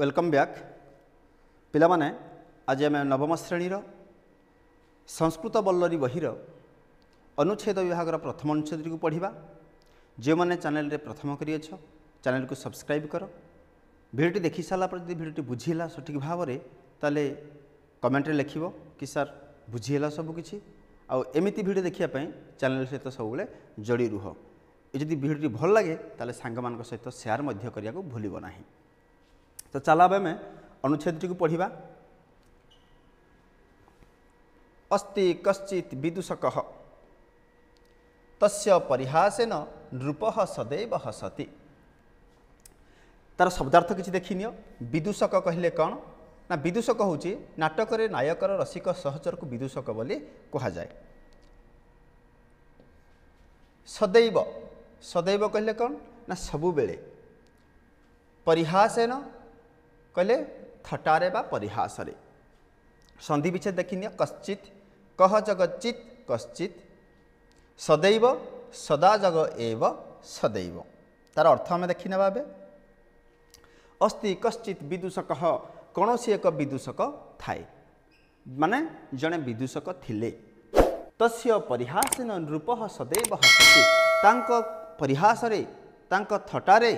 व्वेलकम back पहिला आज आम नवम श्रेणी र संस्कृत बल्लरी बहिरो अनुच्छेद विभाग र प्रथम अनुच्छेदको पढिया जो भने च्याने प्रथम गरि अछ को सब्सक्राइब क भिडियो देखिसारापर जो भिडियो बुझिला सठिक भाव भावर तमेन्टले लेख्य कि सर् बुझिहेला सबकिछ आउँति भिडियो देखापे च्यानेल् जोडी रुहि भिडियो भगे साङ सहित सेयर भुल्यो नै ତ ଚାଲ ଆମେ ଆମେ ଅନୁଚ୍ଛେଦଟିକୁ ପଢ଼ିବା ଅସ୍ତି କଶ୍ଚିତ୍ ବିଦୂଷକ ତସ୍ୟ ପରିହାସେନ ନୃପ ସଦୈବ ହସତି ତା'ର ଶବ୍ଦାର୍ଥ କିଛି ଦେଖିନିଅ ବିଦୂଷକ କହିଲେ କ'ଣ ନା ବିଦୂଷକ ହେଉଛି ନାଟକରେ ନାୟକର ରସିକ ସହଚରକୁ ବିଦୂଷକ ବୋଲି କୁହାଯାଏ ସଦୈବ ସଦୈବ କହିଲେ କ'ଣ ନା ସବୁବେଳେ ପରିହାସେନ କହିଲେ ଥଟାରେ ବା ପରିହାସରେ ସନ୍ଧି ବିଚ୍ଛେଦ ଦେଖିନିଅ କଶ୍ଚିତ୍ କହ ଜଗଚିତ୍ କଶ୍ଚିତ୍ ସଦୈବ ସଦା ଜଗ ଏବ ସଦୈବ ତାର ଅର୍ଥ ଆମେ ଦେଖିନେବା ଏବେ ଅସ୍ତି କଶ୍ଚିତ୍ ବିଦୂଷକ କୌଣସି ଏକ ବିଦୂଷକ ଥାଏ ମାନେ ଜଣେ ବିଦୂଷକ ଥିଲେ ତସ୍ୟ ପରିହାସୀନ ନୃପ ସଦୈବ ହସ୍ତି ତାଙ୍କ ପରିହାସରେ ତାଙ୍କ ଥଟାରେ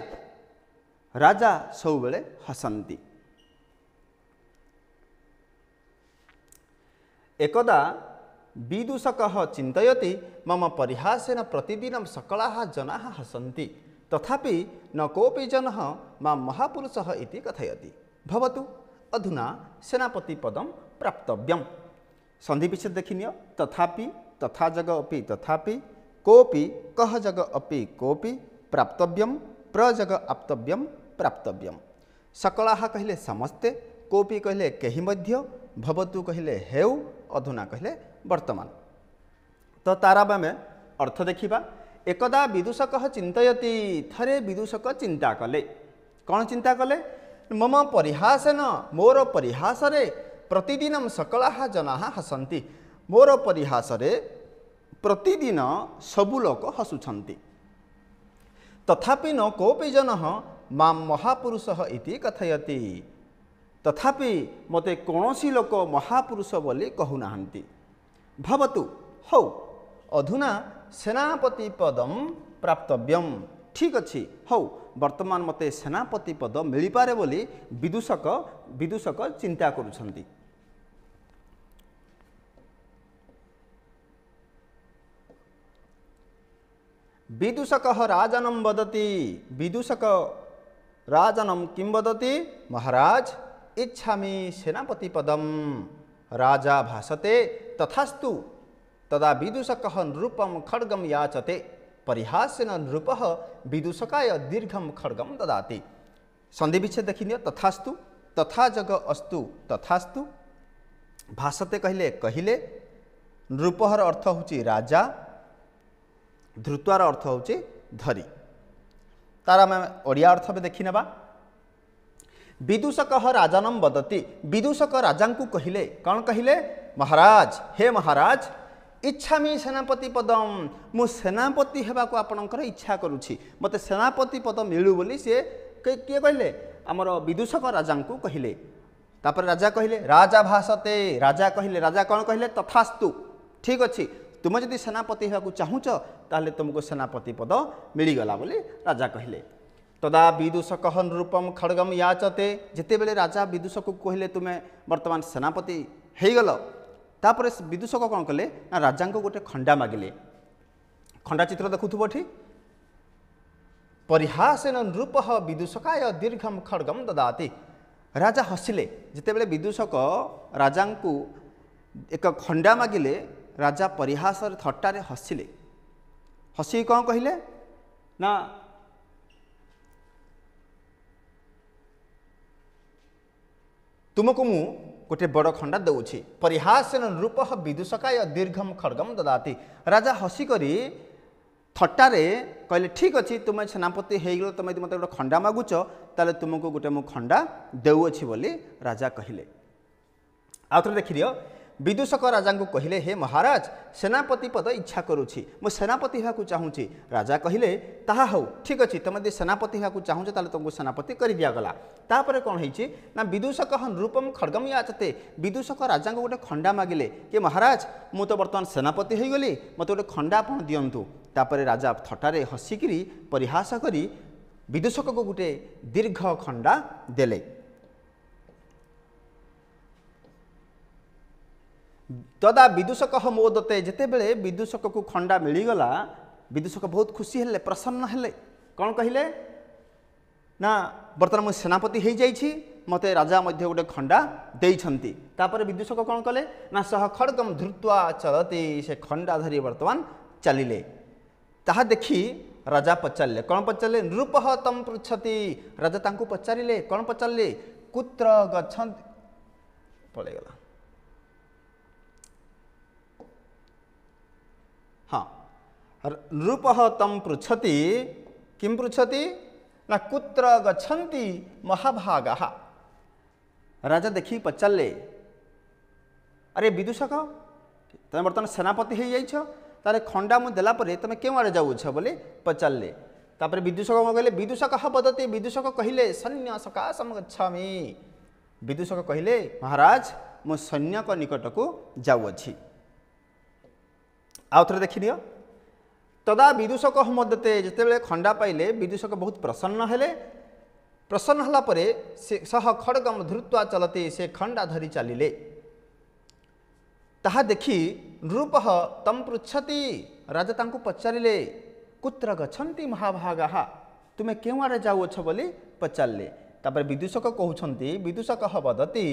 ରାଜା ସବୁବେଳେ ହସନ୍ତି ଏକଦା ବିଦୂଷକ ଚିନ୍ତୟତି ମମ ପରିହାସେନ ପ୍ରତିଦିନ ସକଳାହ ଜନାହ ହସନ୍ତି ତଥାପି ନ କୋପି ଜନ ମା ମହାପୁରୁଷ ଇତି କଥାୟତି ଭବତୁ ଅଧୁନା ସେନାପତି ପଦମ ପ୍ରାପ୍ତବ୍ୟମ୍ ସନ୍ଧି ବିଚ୍ଛେଦ ଦେଖିନିଅ ତଥାପି ତଥା ଯଗ ଅପି ତଥାପି କୋପି କହ ଯଗ ଅପି କୋପି ପ୍ରାପ୍ତବ୍ୟମ୍ ପ୍ରଜଗ ଆପ୍ତବ୍ୟମ୍ ପ୍ରାପ୍ତବ୍ୟମ୍ ସକଳାହା କହିଲେ ସମସ୍ତେ କୋପି କହିଲେ କେହି ମଧ୍ୟ ଭବତୁ କହିଲେ ହେଉ ଅଧୁନା କହିଲେ ବର୍ତ୍ତମାନ ତ ତାର ଆମେ ଅର୍ଥ ଦେଖିବା ଏକଦା ବିଦୂଷକ ଚିନ୍ତୟତି ଥରେ ବିଦୂଷକ ଚିନ୍ତା କଲେ କ'ଣ ଚିନ୍ତା କଲେ ମମ ପରିହାସେନ ମୋର ପରିହାସରେ ପ୍ରତିଦିନ ସକଳାହା ଜନା ହସନ୍ତି ମୋର ପରିହାସରେ ପ୍ରତିଦିନ ସବୁ ଲୋକ ହସୁଛନ୍ତି ତଥାପି ନ କୋପି ଜନ ମାମ ମହାପୁରୁଷ ଇତି କଥୟତି ତଥାପି ମୋତେ କୌଣସି ଲୋକ ମହାପୁରୁଷ ବୋଲି କହୁନାହାନ୍ତି ଭବତୁ ହଉ ଅଧୁନା ସେନାପତି ପଦ ପ୍ରାପ୍ତବ୍ୟମ୍ ଠିକ୍ ଅଛି ହଉ ବର୍ତ୍ତମାନ ମୋତେ ସେନାପତି ପଦ ମିଳିପାରେ ବୋଲି ବିଦୂଷକ ବିଦୂଷକ ଚିନ୍ତା କରୁଛନ୍ତି ବିଦୂଷକ ରାଜନମ୍ ବଦତି ବିଦୂଷକ राजनम किं वदति महाराज इच्छामि सेनापति पदम राजा भाषते तथास्तु तदा विदूषकः नृपं खड्गम याचते परिहास्य नृपः विदूषकाय दीर्घम खड्गम ददाति सन्धिविच्छेद देखिनियो तथास्तु तथा जग अस्तु तथास्तु भाषते कहिले कहिले नृपहर अर्थ हुचि राजा धृत्वार अर्थ हुचि धरी ତାର ଆମେ ଓଡ଼ିଆ ଅର୍ଥ ବି ଦେଖିନେବା ବିଦୂଷକ ରାଜାନମ୍ ବଦତି ବିଦୂଷକ ରାଜାଙ୍କୁ କହିଲେ କ'ଣ କହିଲେ ମହାରାଜ ହେ ମହାରାଜ ଇଚ୍ଛାମି ସେନାପତି ପଦମ ମୁଁ ସେନାପତି ହେବାକୁ ଆପଣଙ୍କର ଇଚ୍ଛା କରୁଛି ମୋତେ ସେନାପତି ପଦ ମିଳୁ ବୋଲି ସିଏ କିଏ କହିଲେ ଆମର ବିଦୂଷକ ରାଜାଙ୍କୁ କହିଲେ ତାପରେ ରାଜା କହିଲେ ରାଜା ଭାଷତେ ରାଜା କହିଲେ ରାଜା କ'ଣ କହିଲେ ତଥାସ୍ତୁ ଠିକ୍ ଅଛି तुमेदि सेनापति हे तुमको सेनापति पद राजा कहिले तदा विदूषक नृरूप खड्गम या चे बेले राजा को कहिले तुमे बर्तमान सेनापति हैगल तापर विदूषक कन कले राजाको गटे मागिले मगले चित्र देखुथ्यो हि परिहास नृरूप विदुषका दीर्घम खडम् ददाति राजा हसिले जति बेला विदूषक राजा एक खण्डा मागिले ରାଜା ପରିହାସରେ ଥଟ୍ଟାରେ ହସିଲେ ହସିକି କ'ଣ କହିଲେ ନା ତୁମକୁ ମୁଁ ଗୋଟେ ବଡ଼ ଖଣ୍ଡା ଦେଉଛି ପରିହାସ ରୂପ ବିଦୁଷକାୟ ଦୀର୍ଘମ ଖଡ଼ଗମ ଦଦାତି ରାଜା ହସିକରି ଥଟ୍ଟାରେ କହିଲେ ଠିକ୍ ଅଛି ତୁମେ ସେନାପତି ହେଇଗଲ ତୁମେ ଯଦି ମୋତେ ଗୋଟେ ଖଣ୍ଡା ମାଗୁଛ ତାହେଲେ ତୁମକୁ ଗୋଟେ ମୁଁ ଖଣ୍ଡା ଦେଉଅଛି ବୋଲି ରାଜା କହିଲେ ଆଉଥରେ ଦେଖିଦିଅ ବିଦୁଷକ ରାଜାଙ୍କୁ କହିଲେ ହେ ମହାରାଜ ସେନାପତି ପଦ ଇଚ୍ଛା କରୁଛି ମୁଁ ସେନାପତି ହେବାକୁ ଚାହୁଁଛି ରାଜା କହିଲେ ତାହା ହଉ ଠିକ୍ ଅଛି ତୁମେ ଯଦି ସେନାପତି ହେବାକୁ ଚାହୁଁଛ ତାହେଲେ ତୁମକୁ ସେନାପତି କରିଦିଆଗଲା ତାପରେ କ'ଣ ହେଇଛି ନା ବିଦୁଷକ ନୃପମ ଖଡ଼ଗମ ଆଚତେ ବିଦୁଷକ ରାଜାଙ୍କୁ ଗୋଟେ ଖଣ୍ଡା ମାଗିଲେ କି ମହାରାଜ ମୁଁ ତ ବର୍ତ୍ତମାନ ସେନାପତି ହୋଇଗଲି ମୋତେ ଗୋଟେ ଖଣ୍ଡା ଆପଣ ଦିଅନ୍ତୁ ତାପରେ ରାଜା ଥଟାରେ ହସିକିରି ପରିହାସ କରି ବିଦୁଷକକୁ ଗୋଟେ ଦୀର୍ଘ ଖଣ୍ଡା ଦେଲେ तदा विदुषक मोदते दे जेबे विदूषक कु खा मिगला विदूषक बहुत खुसी हेले प्रसन्न हो कन् कहिले नर्तपति हुन्छ मते राजा मध्ये खडा विदूषक कन कले सह धृत्वा धृत्ुवा से सन्डा धरी बर्तमान चाहिँ तादेखि राजा पचारे कचारे नृपति राजा पचारे कन् पचारि कु हाँ नृप तम पृछति किं पृछति न कुत्र गच्छन्ति महाभाग राजा देखि पचारले अरे विदूषक तुम बर्तमान सेनापति हो जाइछ तार खंडा मुझे देलापर तुम क्यों जाउछ बोले पचारे तापर विदूषक कहले विदूषक बदते विदूषक कहले सैन्य सकाशम गच्छामि विदूषक कहले महाराज मु सैन्य निकट को आउ थे देखि तदा विदूषक मदते जो बड़े खंडा पाइले विदूषक बहुत प्रसन्न है प्रसन्न हालापर से सह खड़गम धृत्वा चलते से खंडा धरी चलिले ता नृप तम पृछति राजा पचारे कुत्र गति महाभागा तुम्हें क्यों आड़े जाऊ पचारे विदूषक कहते विदूषक बदती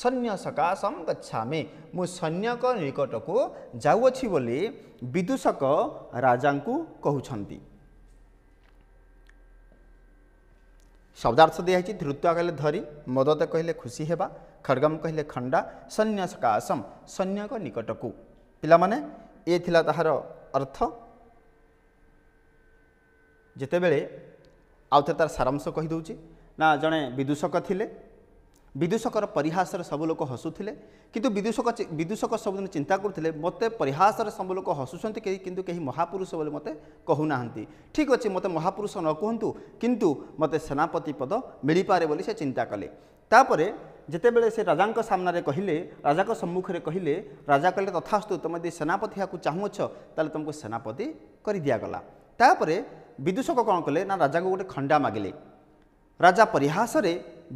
ସୈନ୍ୟ ସକାଶମ୍ ଗଚ୍ଛାମି ମୁଁ ସୈନ୍ୟଙ୍କ ନିକଟକୁ ଯାଉଅଛି ବୋଲି ବିଦୂଷକ ରାଜାଙ୍କୁ କହୁଛନ୍ତି ଶବ୍ଦାର୍ଥ ଦିଆହେଇଛି ଧୃତ୍ୱ କହିଲେ ଧରି ମଦତ କହିଲେ ଖୁସି ହେବା ଖଡ଼ଗମ୍ କହିଲେ ଖଣ୍ଡା ସୈନ୍ୟ ସକାଶମ୍ ସୈନ୍ୟଙ୍କ ନିକଟକୁ ପିଲାମାନେ ଏ ଥିଲା ତାହାର ଅର୍ଥ ଯେତେବେଳେ ଆଉ ଥରେ ତାର ସାରାଂଶ କହିଦେଉଛି ନା ଜଣେ ବିଦୂଷକ ଥିଲେ ବିଦୂଷକର ପରିହାସରେ ସବୁ ଲୋକ ହସୁଥିଲେ କିନ୍ତୁ ବିଦୂଷକ ବିଦୂଷକ ସବୁଦିନ ଚିନ୍ତା କରୁଥିଲେ ମୋତେ ପରିହାସରେ ସବୁ ଲୋକ ହସୁଛନ୍ତି କେହି କିନ୍ତୁ କେହି ମହାପୁରୁଷ ବୋଲି ମୋତେ କହୁନାହାନ୍ତି ଠିକ୍ ଅଛି ମୋତେ ମହାପୁରୁଷ ନ କୁହନ୍ତୁ କିନ୍ତୁ ମୋତେ ସେନାପତି ପଦ ମିଳିପାରେ ବୋଲି ସେ ଚିନ୍ତା କଲେ ତାପରେ ଯେତେବେଳେ ସେ ରାଜାଙ୍କ ସାମ୍ନାରେ କହିଲେ ରାଜାଙ୍କ ସମ୍ମୁଖରେ କହିଲେ ରାଜା କହିଲେ ତଥାସ୍ତୁ ତୁମେ ଯଦି ସେନାପତି ହେବାକୁ ଚାହୁଁଅଛ ତାହେଲେ ତୁମକୁ ସେନାପତି କରିଦିଆଗଲା ତାପରେ ବିଦୂଷକ କ'ଣ କଲେ ନା ରାଜାକୁ ଗୋଟେ ଖଣ୍ଡା ମାଗିଲେ ରାଜା ପରିହାସରେ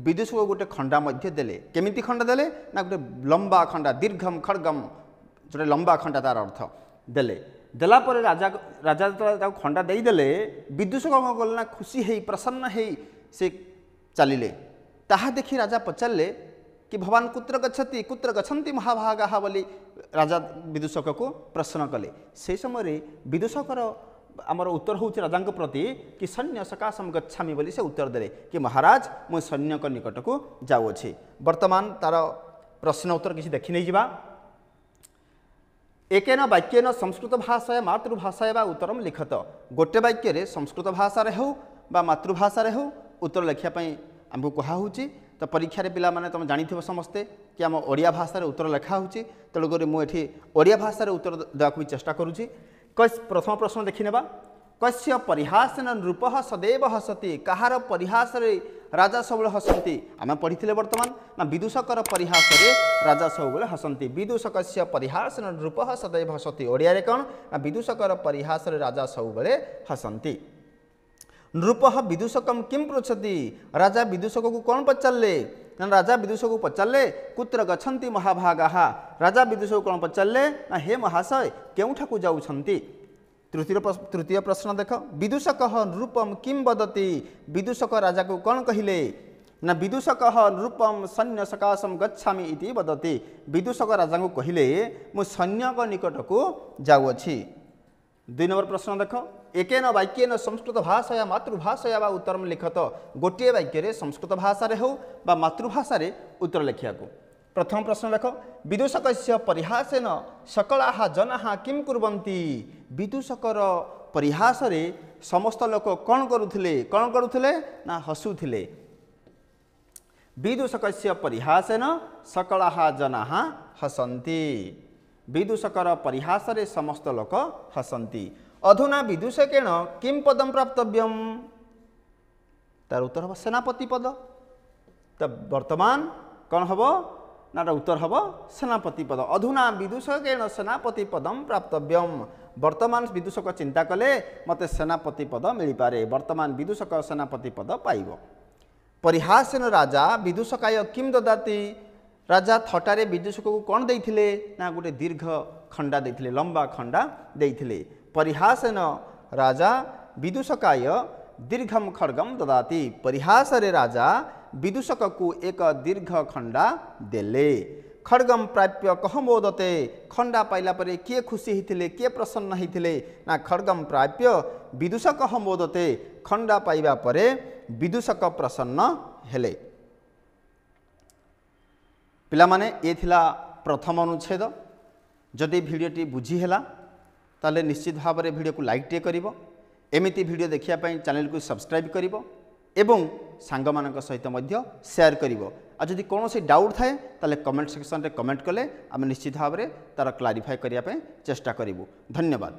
ବିଦୁଷକୁ ଗୋଟେ ଖଣ୍ଡା ମଧ୍ୟ ଦେଲେ କେମିତି ଖଣ୍ଡା ଦେଲେ ନା ଗୋଟେ ଲମ୍ବା ଖଣ୍ଡା ଦୀର୍ଘମ ଖଡ଼ଗମ ଯେଉଁଟା ଲମ୍ବା ଖଣ୍ଡା ତା'ର ଅର୍ଥ ଦେଲେ ଦେଲା ପରେ ରାଜା ରାଜା ଯେତେବେଳେ ତାକୁ ଖଣ୍ଡା ଦେଇଦେଲେ ବିଦୁଷକ କ'ଣ କଲେ ନା ଖୁସି ହେଇ ପ୍ରସନ୍ନ ହେଇ ସେ ଚାଲିଲେ ତାହା ଦେଖି ରାଜା ପଚାରିଲେ କି ଭଗବାନ କୁତ୍ର ଗଛନ୍ତି କୁତ୍ର ଗଛନ୍ତି ମହାଭାଗାହା ବୋଲି ରାଜା ବିଦୂଷକକୁ ପ୍ରଶ୍ନ କଲେ ସେହି ସମୟରେ ବିଦୂଷକର আমার উত্তর হচ্ছে রাজাঙ্ক প্রতি কি সৈন্য সকাশম গচ্ছামি বলে সে উত্তর দেলে কি মহারাজ মু সৈন্যক নিকটকু যাওছি বর্তমান তার প্রশ্ন উত্তর কিছু দেখি নেই যা একেন বাক্যেন সংস্কৃত ভাষায় মাতৃভাষায় বা উত্তরম লিখত গোটে বাক্যের সংস্কৃত ভাষায় হোক বা মাতৃভাষায় হোক উত্তর লেখা আমি কুহাহচ্ছে তো পরীক্ষার পিলামানে তুমি জাঁথিব সমস্তে কি আমার ওড়িয়া ভাষার উত্তর লেখা হচ্ছে তেমক মু এটি ওড়িয়া ভাষার উত্তর দেওয়া চেষ্টা করুছি কৈস প্রথম প্রশ্ন দেখি নেবা কৈস পরিহাসন রূপহ সদৈব হাসতি কহার পরিহাসরে রাজা সবল হাসতি আমি পড়িtile বর্তমান না বিদুষকৰ পরিহাসরে রাজা সবল হাসতি বিদুষকस्य পরিহাসন রূপহ সদৈব সতি ওড়িয়াৰে কোন বিদুষকৰ পরিহাসরে রাজা সবলে হাসନ୍ତି রূপহ বিদুষকম কিম প্ৰচতি রাজা বিদুষকক কোন পচলে न राजा विदुषको कुत्र कुरा गछन्तिहाभागा राजा विदुषको कन पचारे महाशय केही ठाकु तृतीय प्रश्न देख विदूषक नृपम कम् बदति विदूषक राजाको कन् कहिले न विदुषक नृपम सैन्य सकाशम गछाममिति बदति विदुषक राजा कहिले म सैन्यको निकटको जाउँ ଦୁଇ ନମ୍ବର ପ୍ରଶ୍ନ ଦେଖ ଏକେନ ବାକ୍ୟେନ ସଂସ୍କୃତ ଭାଷା ମାତୃଭାଷା ବା ଉତ୍ତର ଲିଖତ ଗୋଟିଏ ବାକ୍ୟରେ ସଂସ୍କୃତ ଭାଷାରେ ହେଉ ବା ମାତୃଭାଷାରେ ଉତ୍ତର ଲେଖିବାକୁ ପ୍ରଥମ ପ୍ରଶ୍ନ ଦେଖ ବିଦୂଷକଶ୍ୟ ପରିହାସେନ ସକଳାହା ଜନାହା କିମ୍ କରୁଛନ୍ତି ବିଦୂଷକର ପରିହାସରେ ସମସ୍ତ ଲୋକ କ'ଣ କରୁଥିଲେ କ'ଣ କରୁଥିଲେ ନା ହସୁଥିଲେ ବିଦୂଷକଶ୍ୟ ପରିହାସେନ ସକଳା ଜନା ହସନ୍ତି ବିଦୂଷକର ପରିହାସରେ ସମସ୍ତ ଲୋକ ହସନ୍ତି ଅଧୁନା ବିଦୂଷକେଣ କିମ୍ ପଦମ ପ୍ରାପ୍ତବ୍ୟମ୍ ତାର ଉତ୍ତର ହେବ ସେନାପତି ପଦ ତ ବର୍ତ୍ତମାନ କ'ଣ ହେବ ନା ଉତ୍ତର ହେବ ସେନାପତି ପଦ ଅଧୁନା ବିଦୂଷକେଣ ସେନାପତି ପଦମ ପ୍ରାପ୍ତବ୍ୟମ୍ ବର୍ତ୍ତମାନ ବିଦୂଷକ ଚିନ୍ତା କଲେ ମୋତେ ସେନାପତି ପଦ ମିଳିପାରେ ବର୍ତ୍ତମାନ ବିଦୂଷକ ସେନାପତି ପଦ ପାଇବ ପରିହାସେନ ରାଜା ବିଦୂଷକାୟ କିମ୍ ଦଦାତି राजा थटारे थटार विदुषके गोटे दीर्घ खाले लम्बा खाले परिहास परिहासन राजा विदुषकय दीर्घम खडम ददाति परिहास राजा एक दीर्घ विदुषक कुले खगम प्राप्य कह बोदतते खडा पाइलाप खुसीले कि प्रसन्न हैले नगम प्राप्य विदुष कह बोदते खडा पावा विदुषक प्रसन्न ପିଲାମାନେ ଏ ଥିଲା ପ୍ରଥମ ଅନୁଚ୍ଛେଦ ଯଦି ଭିଡ଼ିଓଟି ବୁଝିହେଲା ତାହେଲେ ନିଶ୍ଚିତ ଭାବରେ ଭିଡ଼ିଓକୁ ଲାଇକ୍ଟିଏ କରିବ ଏମିତି ଭିଡ଼ିଓ ଦେଖିବା ପାଇଁ ଚ୍ୟାନେଲକୁ ସବସ୍କ୍ରାଇବ୍ କରିବ ଏବଂ ସାଙ୍ଗମାନଙ୍କ ସହିତ ମଧ୍ୟ ସେୟାର କରିବ ଆଉ ଯଦି କୌଣସି ଡାଉଟ୍ ଥାଏ ତାହେଲେ କମେଣ୍ଟ ସେକ୍ସନରେ କମେଣ୍ଟ କଲେ ଆମେ ନିଶ୍ଚିତ ଭାବରେ ତା'ର କ୍ଲାରିଫାଏ କରିବା ପାଇଁ ଚେଷ୍ଟା କରିବୁ ଧନ୍ୟବାଦ